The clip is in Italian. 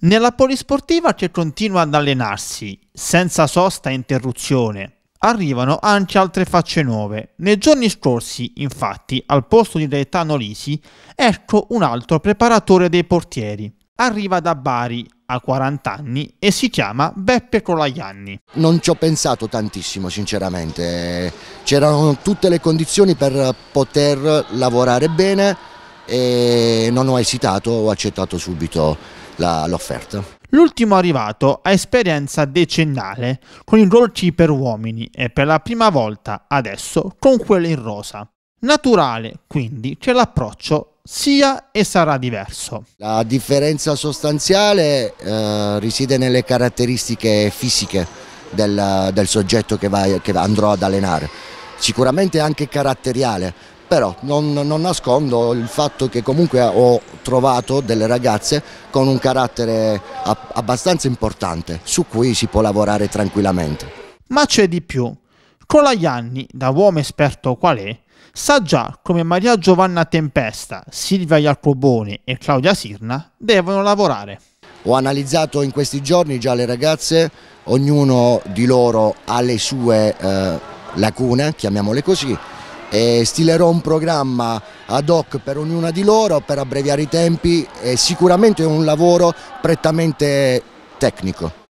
Nella polisportiva che continua ad allenarsi, senza sosta e interruzione, arrivano anche altre facce nuove. Nei giorni scorsi, infatti, al posto di Gaetano Lisi, ecco un altro preparatore dei portieri. Arriva da Bari, ha 40 anni e si chiama Beppe Colaianni. Non ci ho pensato tantissimo, sinceramente. C'erano tutte le condizioni per poter lavorare bene e non ho esitato, ho accettato subito la, l'offerta. L'ultimo arrivato ha esperienza decennale con il roll C per uomini e per la prima volta adesso con quello in rosa. Naturale, quindi, che l'approccio sia e sarà diverso. La differenza sostanziale eh, riside nelle caratteristiche fisiche del, del soggetto che, vai, che andrò ad allenare, sicuramente anche caratteriale, però non, non, nascondo il fatto che comunque ho trovato delle ragazze con un carattere abbastanza importante su cui si può lavorare tranquillamente. Ma c'è di più. Colaianni, da uomo esperto qual è, sa già come Maria Giovanna Tempesta, Silvia Jacoboni e Claudia Sirna devono lavorare. Ho analizzato in questi giorni già le ragazze, ognuno di loro ha le sue eh, lacune, chiamiamole così, e stilerò un programma ad hoc per ognuna di loro per abbreviare i tempi e sicuramente è un lavoro prettamente tecnico.